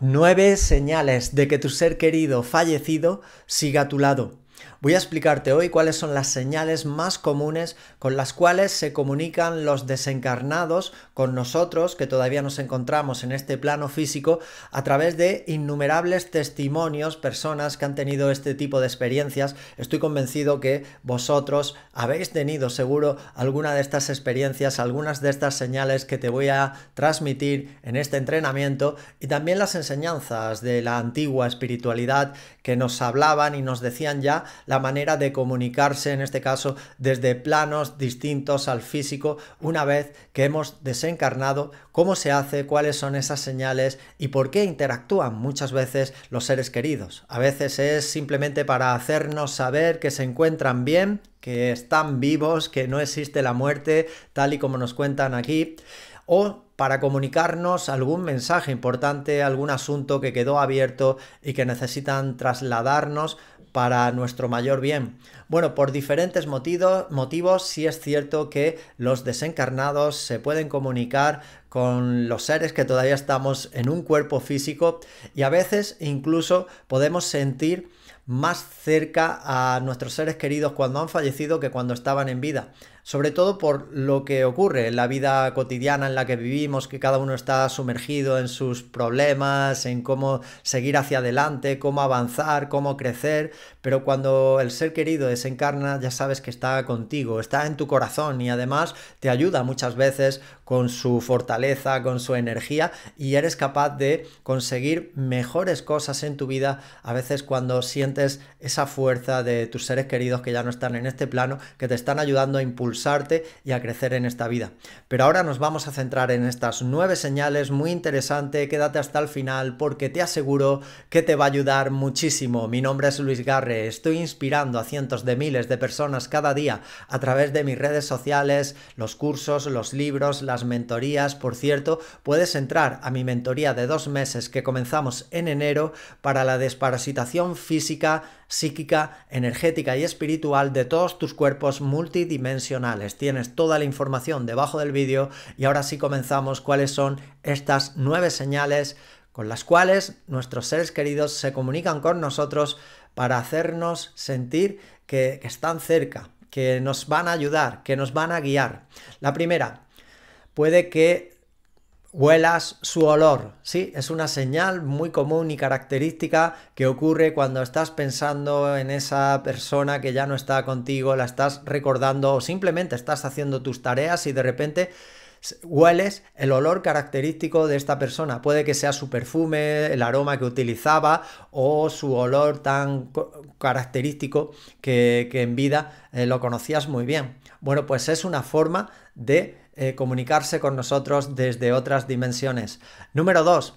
Nueve señales de que tu ser querido fallecido siga a tu lado. Voy a explicarte hoy cuáles son las señales más comunes con las cuales se comunican los desencarnados con nosotros que todavía nos encontramos en este plano físico a través de innumerables testimonios, personas que han tenido este tipo de experiencias. Estoy convencido que vosotros habéis tenido seguro alguna de estas experiencias, algunas de estas señales que te voy a transmitir en este entrenamiento y también las enseñanzas de la antigua espiritualidad que nos hablaban y nos decían ya la manera de comunicarse, en este caso, desde planos distintos al físico, una vez que hemos desencarnado, cómo se hace, cuáles son esas señales y por qué interactúan muchas veces los seres queridos. A veces es simplemente para hacernos saber que se encuentran bien, que están vivos, que no existe la muerte, tal y como nos cuentan aquí, o para comunicarnos algún mensaje importante, algún asunto que quedó abierto y que necesitan trasladarnos para nuestro mayor bien? Bueno, por diferentes motivos, motivos sí es cierto que los desencarnados se pueden comunicar con los seres que todavía estamos en un cuerpo físico y a veces incluso podemos sentir más cerca a nuestros seres queridos cuando han fallecido que cuando estaban en vida sobre todo por lo que ocurre en la vida cotidiana en la que vivimos, que cada uno está sumergido en sus problemas, en cómo seguir hacia adelante, cómo avanzar, cómo crecer, pero cuando el ser querido desencarna ya sabes que está contigo, está en tu corazón y además te ayuda muchas veces con su fortaleza, con su energía y eres capaz de conseguir mejores cosas en tu vida a veces cuando sientes esa fuerza de tus seres queridos que ya no están en este plano, que te están ayudando a impulsar y a crecer en esta vida. Pero ahora nos vamos a centrar en estas nueve señales, muy interesante, quédate hasta el final porque te aseguro que te va a ayudar muchísimo. Mi nombre es Luis Garre, estoy inspirando a cientos de miles de personas cada día a través de mis redes sociales, los cursos, los libros, las mentorías. Por cierto, puedes entrar a mi mentoría de dos meses que comenzamos en enero para la desparasitación física psíquica, energética y espiritual de todos tus cuerpos multidimensionales. Tienes toda la información debajo del vídeo y ahora sí comenzamos cuáles son estas nueve señales con las cuales nuestros seres queridos se comunican con nosotros para hacernos sentir que, que están cerca, que nos van a ayudar, que nos van a guiar. La primera, puede que huelas su olor. Sí, es una señal muy común y característica que ocurre cuando estás pensando en esa persona que ya no está contigo, la estás recordando o simplemente estás haciendo tus tareas y de repente hueles el olor característico de esta persona. Puede que sea su perfume, el aroma que utilizaba o su olor tan característico que, en vida eh, lo conocías muy bien. Bueno, pues es una forma de eh, comunicarse con nosotros desde otras dimensiones. Número dos,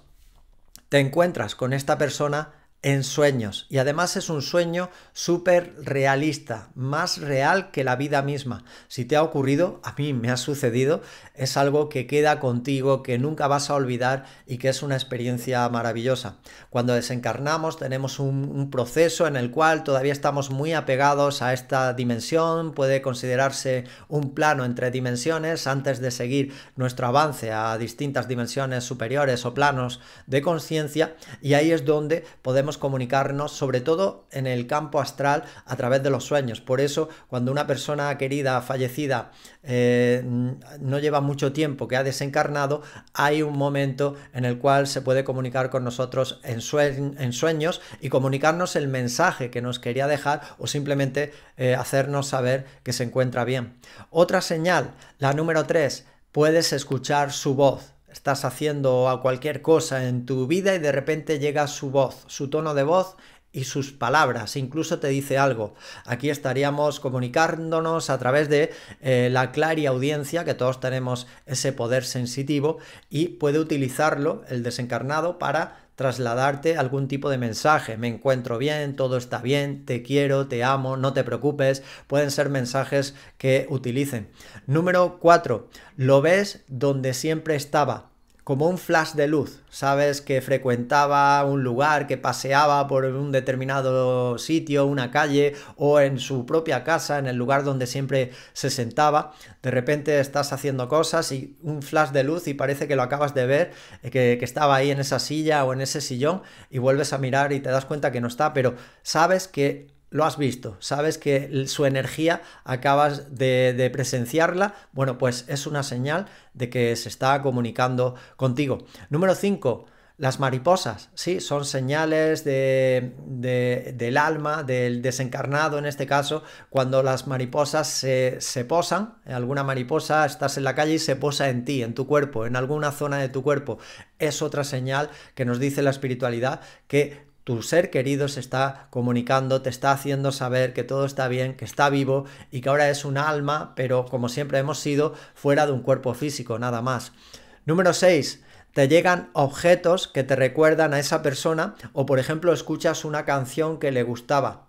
te encuentras con esta persona en sueños. Y además es un sueño súper realista, más real que la vida misma. Si te ha ocurrido, a mí me ha sucedido, es algo que queda contigo, que nunca vas a olvidar y que es una experiencia maravillosa. Cuando desencarnamos tenemos un, proceso en el cual todavía estamos muy apegados a esta dimensión, puede considerarse un plano entre dimensiones antes de seguir nuestro avance a distintas dimensiones superiores o planos de conciencia y ahí es donde podemos comunicarnos, sobre todo en el campo astral, a través de los sueños. Por eso, cuando una persona querida, fallecida, eh, no lleva mucho tiempo que ha desencarnado, hay un momento en el cual se puede comunicar con nosotros en, en sueños y comunicarnos el mensaje que nos quería dejar o simplemente eh, hacernos saber que se encuentra bien. Otra señal, la número 3, puedes escuchar su voz. Estás haciendo a cualquier cosa en tu vida y de repente llega su voz, su tono de voz y sus palabras, e incluso te dice algo. Aquí estaríamos comunicándonos a través de eh, la clara audiencia, que todos tenemos ese poder sensitivo y puede utilizarlo el desencarnado para trasladarte algún tipo de mensaje. Me encuentro bien, todo está bien, te quiero, te amo, no te preocupes. Pueden ser mensajes que utilicen. Número 4. Lo ves donde siempre estaba como un flash de luz, ¿sabes? Que frecuentaba un lugar, que paseaba por un determinado sitio, una calle o en su propia casa, en el lugar donde siempre se sentaba. De repente estás haciendo cosas y un flash de luz y parece que lo acabas de ver, eh, que, estaba ahí en esa silla o en ese sillón y vuelves a mirar y te das cuenta que no está, pero sabes que lo has visto, sabes que su energía acabas de, presenciarla, bueno, pues es una señal de que se está comunicando contigo. Número 5. Las mariposas, sí, son señales de, del alma, del desencarnado en este caso, cuando las mariposas se, se, posan, alguna mariposa estás en la calle y se posa en ti, en tu cuerpo, en alguna zona de tu cuerpo. Es otra señal que nos dice la espiritualidad que tu ser querido se está comunicando, te está haciendo saber que todo está bien, que está vivo y que ahora es un alma, pero como siempre hemos sido, fuera de un cuerpo físico, nada más. Número 6 te llegan objetos que te recuerdan a esa persona o por ejemplo escuchas una canción que le gustaba.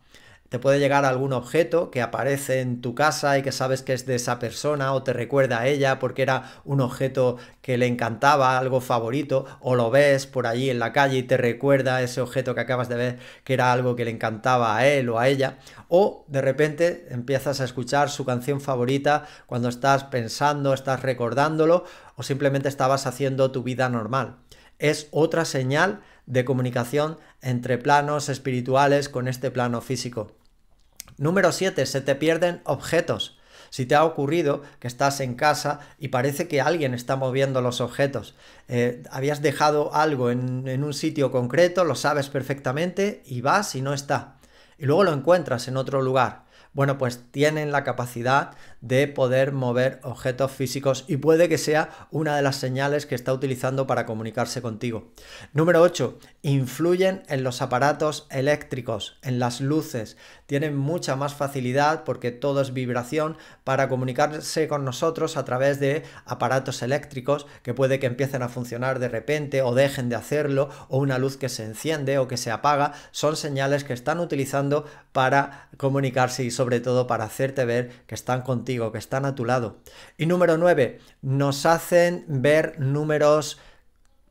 Te puede llegar algún objeto que aparece en tu casa y que sabes que es de esa persona o te recuerda a ella porque era un objeto que le encantaba, algo favorito, o lo ves por allí en la calle y te recuerda ese objeto que acabas de ver que era algo que le encantaba a él o a ella, o de repente empiezas a escuchar su canción favorita cuando estás pensando, estás recordándolo o simplemente estabas haciendo tu vida normal. Es otra señal de comunicación entre planos espirituales con este plano físico. Número 7. Se te pierden objetos. Si te ha ocurrido que estás en casa y parece que alguien está moviendo los objetos, eh, habías dejado algo en, en un sitio concreto, lo sabes perfectamente y vas y no está. Y luego lo encuentras en otro lugar bueno, pues tienen la capacidad de poder mover objetos físicos y puede que sea una de las señales que está utilizando para comunicarse contigo. Número 8. Influyen en los aparatos eléctricos, en las luces. Tienen mucha más facilidad porque todo es vibración para comunicarse con nosotros a través de aparatos eléctricos que puede que empiecen a funcionar de repente o dejen de hacerlo o una luz que se enciende o que se apaga. Son señales que están utilizando para comunicarse y sobre todo para hacerte ver que están contigo, que están a tu lado. Y número 9, nos hacen ver números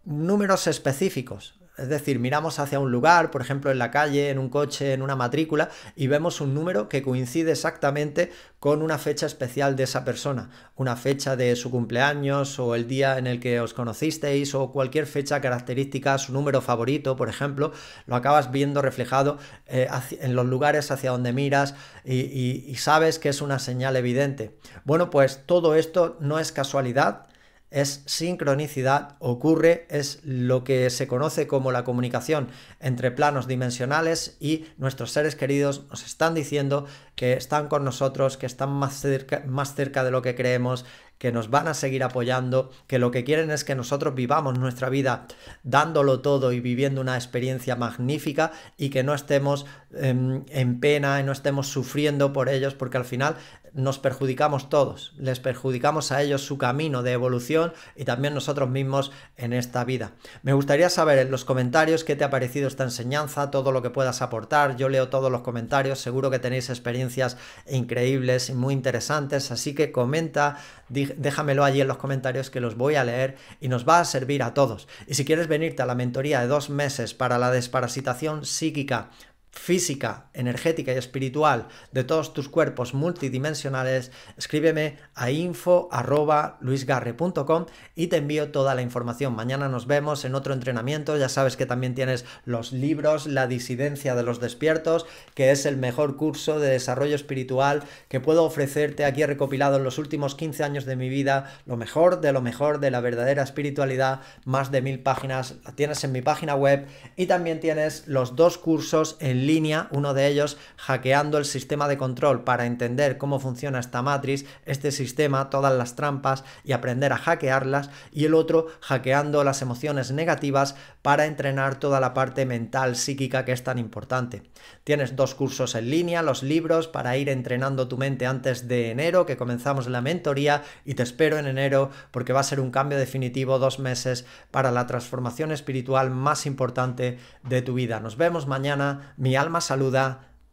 números específicos. Es decir, miramos hacia un lugar, por ejemplo en la calle, en un coche, en una matrícula, y vemos un número que coincide exactamente con una fecha especial de esa persona, una fecha de su cumpleaños o el día en el que os conocisteis o cualquier fecha característica, su número favorito, por ejemplo, lo acabas viendo reflejado eh, en los lugares hacia donde miras y sabes que es una señal evidente. Bueno, pues todo esto no es casualidad, es sincronicidad, ocurre, es lo que se conoce como la comunicación entre planos dimensionales y nuestros seres queridos nos están diciendo que están con nosotros, que están más cerca, más cerca de lo que creemos, que nos van a seguir apoyando, que lo que quieren es que nosotros vivamos nuestra vida dándolo todo y viviendo una experiencia magnífica y que no estemos em, en pena y no estemos sufriendo por ellos, porque al final nos perjudicamos todos, les perjudicamos a ellos su camino de evolución y también nosotros mismos en esta vida. Me gustaría saber en los comentarios qué te ha parecido esta enseñanza, todo lo que puedas aportar, yo leo todos los comentarios, seguro que tenéis experiencias increíbles y muy interesantes, así que comenta, déjamelo allí en los comentarios que los voy a leer y nos va a servir a todos. Y si quieres venirte a la mentoría de dos meses para la desparasitación psíquica, física, energética y espiritual de todos tus cuerpos multidimensionales, escríbeme a info.luisgarre.com y te envío toda la información. Mañana nos vemos en otro entrenamiento. Ya sabes que también tienes los libros, La disidencia de los despiertos, que es el mejor curso de desarrollo espiritual que puedo ofrecerte. Aquí recopilado en los últimos 15 años de mi vida lo mejor de lo mejor de la verdadera espiritualidad, más de mil páginas. La tienes en mi página web y también tienes los dos cursos en línea, uno de ellos hackeando el sistema de control para entender cómo funciona esta matriz, este sistema, todas las trampas y aprender a hackearlas, y el otro hackeando las emociones negativas para entrenar toda la parte mental, psíquica que es tan importante. Tienes dos cursos en línea, los libros para ir entrenando tu mente antes de enero, que comenzamos la mentoría, y te espero en enero porque va a ser un cambio definitivo, dos meses para la transformación espiritual más importante de tu vida. Nos vemos mañana, mi alma saluda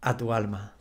a tu alma.